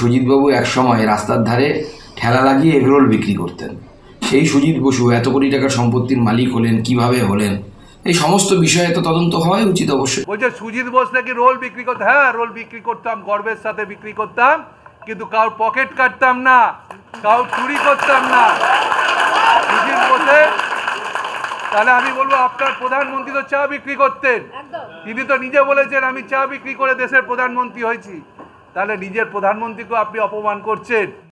সুজিতবাবু একসময় রাস্তার ধারে ঠেলা লাগিয়ে এগরোল বিক্রি করতেন সেই সুজিত বসু এত কোটি টাকার সম্পত্তির মালিক হলেন কিভাবে হলেন এই সমস্ত বিষয়ে তো তদন্ত হওয়াই উচিত অবশ্যই বলছে সুজিত বোস নাকি রোল বিক্রি করতে হ্যাঁ রোল বিক্রি করতাম গর্বের সাথে বিক্রি করতাম কিন্তু কারোর পকেট কাটতাম না কাউ চুরি করতাম না সুজিত বোসে তাহলে আমি বলবো আপনার প্রধানমন্ত্রী তো চা বিক্রি করতেন তিনি তো নিজে বলেছেন আমি চা বিক্রি করে দেশের প্রধানমন্ত্রী হয়েছি তাহলে নিজের প্রধানমন্ত্রীকেও আপনি অপমান করছেন